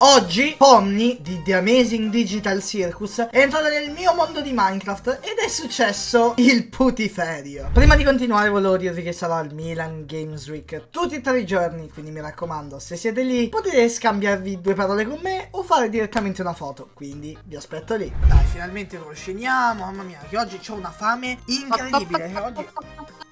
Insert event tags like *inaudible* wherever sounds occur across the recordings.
Oggi Pomni di The Amazing Digital Circus è entrata nel mio mondo di Minecraft ed è successo il putiferio. Prima di continuare volevo dirvi che sarò al Milan Games Week tutti e tre i giorni, quindi mi raccomando se siete lì potete scambiarvi due parole con me o fare direttamente una foto, quindi vi aspetto lì. Dai finalmente lo sceniamo, mamma mia che oggi ho una fame incredibile. oggi...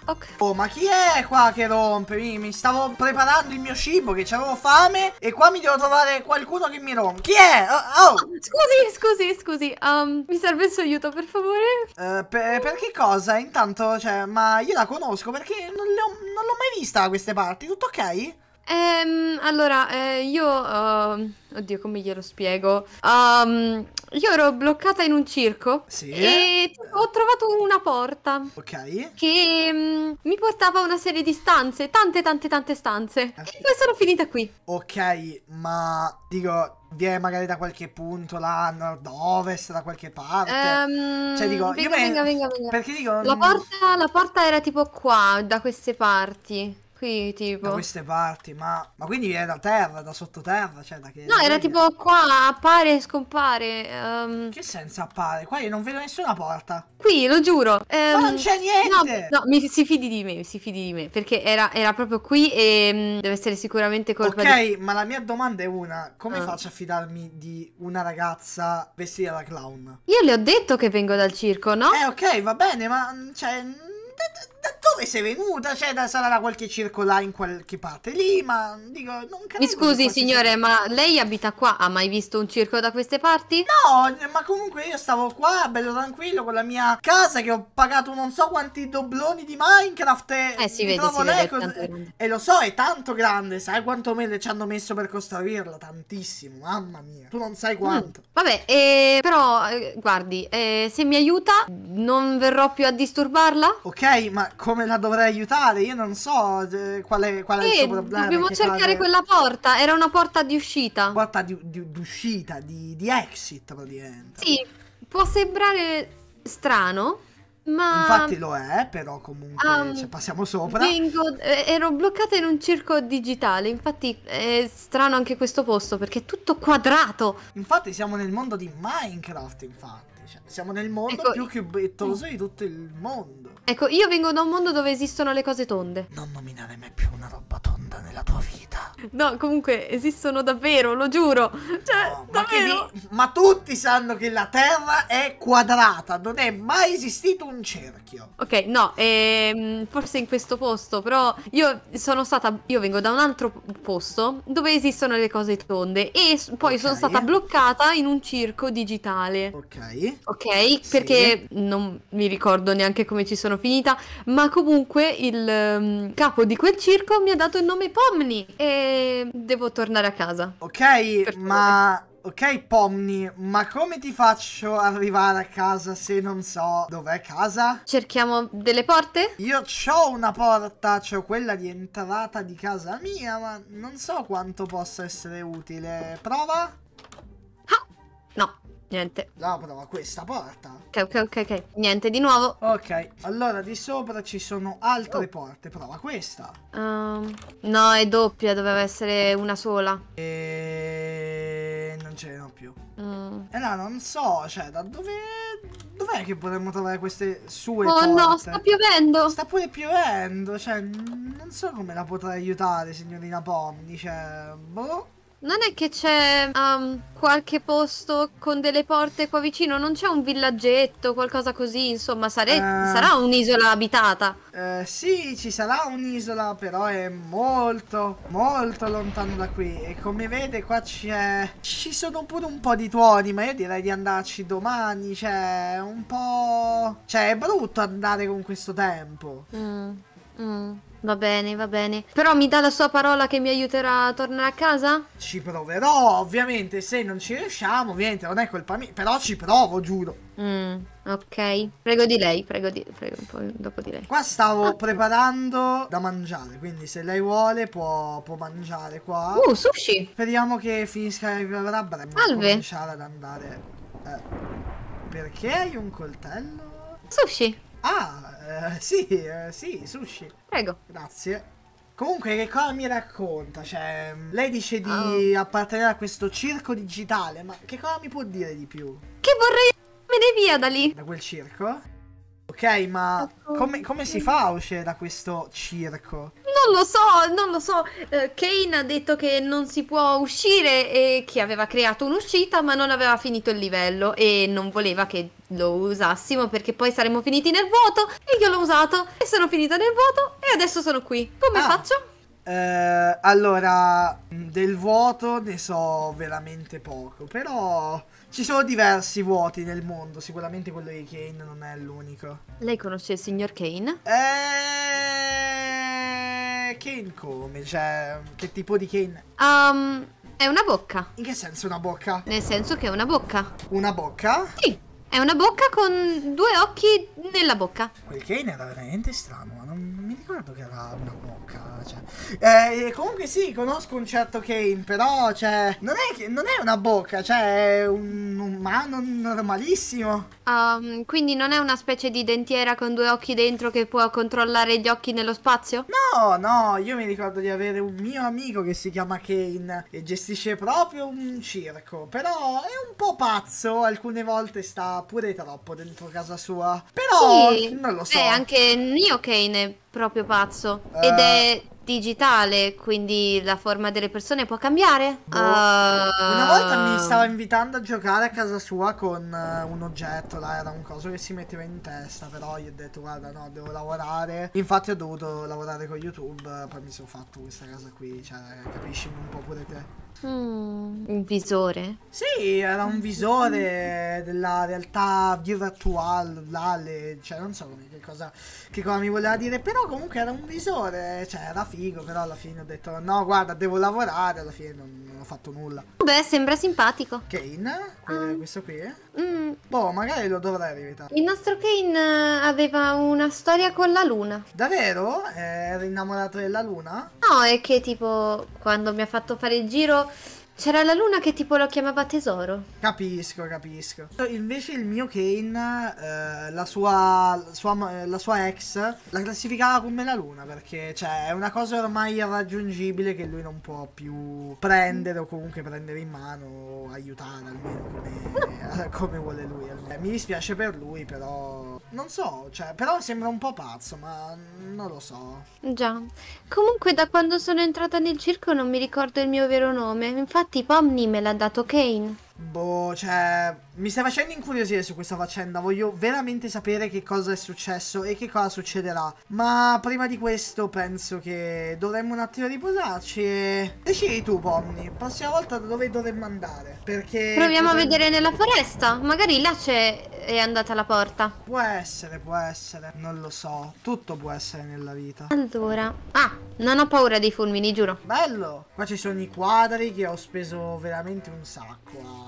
Ok. Oh, ma chi è qua che rompe? Mi stavo preparando il mio cibo, che avevo fame. E qua mi devo trovare qualcuno che mi rompe. Chi è? Oh, oh. Ah, scusi, scusi, scusi. Um, mi serve il suo aiuto, per favore. Uh, eh, per, per, che cosa? Intanto, cioè, ma io la conosco perché non l'ho mai vista da queste parti. Tutto ok? Ehm, allora, eh, io... uh, oddio, come glielo spiego? Um, io ero bloccata in un circo Sì. e ho trovato una porta Ok. che mm, mi portava a una serie di stanze, tante tante tante stanze. E poi sono finita qui. Ok, ma dico, viene magari da qualche punto là, nord-ovest, da qualche parte. Ehm, Cioè, dico, io venga, me- venga, venga, venga. Perché dico... La mm, porta, la porta era tipo qua, da queste parti qui, tipo. Da queste parti, ma... ma quindi viene da terra, da sottoterra, cioè da che... No, era tipo qua, appare e scompare. Um... Che senso appare? Qua io non vedo nessuna porta. Qui, lo giuro. Um... Ma non c'è niente! No, no mi, si fidi di me, si fidi di me, perché era, era proprio qui e um, deve essere sicuramente colpa Ok, di... ma la mia domanda è una. Come uh. faccio a fidarmi di una ragazza vestita da clown? Io le ho detto che vengo dal circo, no? Eh, ok, va bene, ma... Mm, cioè... Mm, da dove sei venuta? Cioè, da, sarà da qualche circo là in qualche parte lì, ma dico, non credo. Mi scusi, signore, circo. ma lei abita qua? Ha mai visto un circo da queste parti? No, ma comunque io stavo qua, bello tranquillo, con la mia casa che ho pagato non so quanti dobloni di Minecraft. E eh, si vede, si vede cos- E lo so, è tanto grande, sai quanto me le ci hanno messo per costruirla? Tantissimo, mamma mia, tu non sai quanto. Mm, vabbè, eh, però, eh, guardi, eh, se mi aiuta, non verrò più a disturbarla? Ok, ma come la dovrei aiutare? Io non so eh, qual è, qual è eh, il suo problema. Dobbiamo cercare quella porta. Era una porta di uscita. Porta di, uscita, di, di, exit praticamente. Sì, può sembrare strano. Ma... Infatti lo è, però comunque um, ci passiamo sopra. Vengo, eh, ero bloccata in un circo digitale, infatti è strano anche questo posto perché è tutto quadrato. Infatti siamo nel mondo di Minecraft, infatti. Cioè, siamo nel mondo ecco, più cubettoso mm. di tutto il mondo. Ecco, io vengo da un mondo dove esistono le cose tonde. Non nominare mai più una roba tonda succeda nella tua vita. No, comunque esistono davvero, lo giuro. Cioè, no, oh, davvero. Ma, vi... ma, tutti sanno che la Terra è quadrata, non è mai esistito un cerchio. Ok, no, ehm, forse in questo posto, però io sono stata, io vengo da un altro posto dove esistono le cose tonde e poi okay. sono stata bloccata in un circo digitale. Ok. Ok, sì. perché non mi ricordo neanche come ci sono finita, ma comunque il um, capo di quel circo mi ha dato il nome come Pomni e devo tornare a casa. Ok, ma... Ok Pomni, ma come ti faccio arrivare a casa se non so dov'è casa? Cerchiamo delle porte? Io ho una porta, cioè quella di entrata di casa mia, ma non so quanto possa essere utile. Prova? Niente. No, prova questa porta. Ok, ok, ok, ok. Niente, di nuovo. Ok, allora di sopra ci sono altre oh. porte. Prova questa. Um, no, è doppia, doveva essere una sola. E... Non ce n'ho più. Mm. E là non so, cioè, da dove... Dov'è che potremmo trovare queste sue oh, porte? Oh no, sta piovendo! Sta pure piovendo, cioè... Non so come la potrei aiutare, signorina Pomni, cioè... Boh... Non è che c'è um, qualche posto con delle porte qua vicino? Non c'è un villaggetto, qualcosa così? Insomma, sare- uh, sarà un'isola abitata? Uh, sì, ci sarà un'isola, però è molto, molto lontano da qui. E come vede qua c'è... Ci sono pure un po' di tuoni, ma io direi di andarci domani. Cioè, è un po'... Cioè, è brutto andare con questo tempo. Mm, mm. Va bene, va bene. Però mi dà la sua parola che mi aiuterà a tornare a casa? Ci proverò, ovviamente. Se non ci riusciamo, ovviamente non è colpa mia. Però ci provo, giuro. Mm, ok. Prego di lei, prego di... Prego un dopo di lei. Qua stavo ah. preparando da mangiare, quindi se lei vuole può, può mangiare qua. Uh, sushi! Speriamo che finisca di preparare a breve. Salve! Cominciare ad andare... Eh. Perché hai un coltello? Sushi! Ah, eh, sì, uh, sì, sushi. Prego. Grazie. Comunque, che cosa mi racconta? Cioè, lei dice di oh. appartenere a questo circo digitale, ma che cosa mi può dire di più? Che vorrei me ne via da lì. Da quel circo? Ok, ma ecco. come, come si fa a uscire da questo circo? Non lo so, non lo so. Eh, Kane ha detto che non si può uscire e che aveva creato un'uscita ma non aveva finito il livello e non voleva che lo usassimo perché poi saremmo finiti nel vuoto e io l'ho usato e sono finita nel vuoto e adesso sono qui. Come ah. faccio? Eh, allora, del vuoto ne so veramente poco, però ci sono diversi vuoti nel mondo, sicuramente quello di Kane non è l'unico. Lei conosce il signor Kane? Eh Kane come? Cioè, che tipo di Kane? Um, è una bocca. In che senso una bocca? Nel senso che è una bocca. Una bocca? Sì. È una bocca con due occhi nella bocca. Quel Kane era veramente strano, ma non, non mi ricordo che era una bocca cioè. eh, comunque sì, conosco un certo Kane, però, cioè, non è, che, non è una bocca, cioè, è un umano normalissimo. Um, quindi non è una specie di dentiera con due occhi dentro che può controllare gli occhi nello spazio? No, no, io mi ricordo di avere un mio amico che si chiama Kane e gestisce proprio un circo, però è un po' pazzo, alcune volte sta pure troppo dentro casa sua. Però sì, non lo so. Eh, anche mio Kane è proprio pazzo. Uh... Ed eh. è digitale, quindi la forma delle persone può cambiare. Boh. Uh... Una ah. volta mi stava invitando a giocare a casa sua con uh, un oggetto, là, era un coso che si metteva in testa, però gli ho detto guarda no, devo lavorare. Infatti ho dovuto lavorare con YouTube, poi mi sono fatto questa casa qui, cioè capisci un po' pure te. Mm, un visore? Sì, era un visore della realtà virtuale, cioè non so che cosa, che cosa mi voleva dire, però comunque era un visore, cioè era figo, però alla fine ho detto no, guarda, devo lavorare, alla fine non, non ho fatto nulla. Beh, sembra simpatico. Kane, ah. questo qui, Mm. Boh, magari lo dovrei rivedere. Il nostro Kane eh, aveva una storia con la luna. Davvero? Eh, era innamorato della luna? No, è che tipo quando mi ha fatto fare il giro c'era la luna che tipo lo chiamava tesoro. Capisco, capisco. Invece il mio Kane, eh, la, sua, sua, la sua ex, la classificava come la luna perché cioè, è una cosa ormai irraggiungibile che lui non può più prendere o comunque prendere in mano o aiutare almeno come... Eh, come vuole lui. Eh, mi dispiace per lui, però. Non so, cioè, però sembra un po' pazzo, ma non lo so. Già. Comunque, da quando sono entrata nel circo non mi ricordo il mio vero nome. Infatti, Pomni me l'ha dato Kane. Boh, cioè, mi stai facendo incuriosire su questa faccenda, voglio veramente sapere che cosa è successo e che cosa succederà. Ma prima di questo penso che dovremmo un attimo riposarci e... Decidi tu, Pomni, prossima volta dove dovremmo andare, perché... Proviamo potremmo... a vedere nella foresta, magari là c'è... è andata la porta. Può essere, può essere, non lo so, tutto può essere nella vita. Allora... Ah, non ho paura dei fulmini, giuro. Bello! Qua ci sono i quadri che ho speso veramente un sacco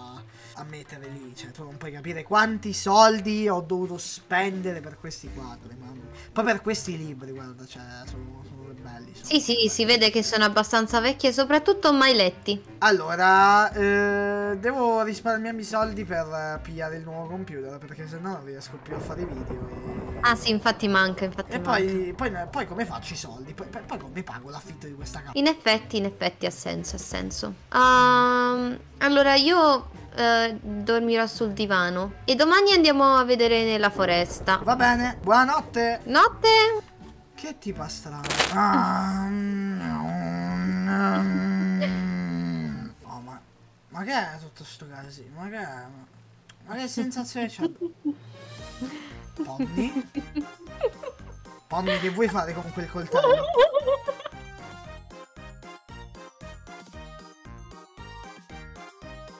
a mettere lì. Cioè, tu non puoi capire quanti soldi ho dovuto spendere per questi quadri. Mamma. Poi per questi libri, guarda, cioè, sono, sono belli. Sono sì, sì, belli. si vede che sono abbastanza vecchi e soprattutto mai letti. Allora, eh eh, devo risparmiarmi i soldi per eh, pigliare il nuovo computer perché se no non riesco più a fare video. E... Ah sì, infatti manca. Infatti e manca. Poi, poi, poi, come faccio i soldi? Poi, poi come pago l'affitto di questa casa? In effetti, in effetti ha senso, ha senso. Um, allora io eh, dormirò sul divano e domani andiamo a vedere nella foresta. Va bene, buonanotte. Notte. Che ti strana. Ah, no, mm, no. Mm, mm. Ma che è tutto sto casino? Ma che è? Ma che sensazione c'ha? Pony? *laughs* Pony che vuoi fare con quel coltello? *laughs*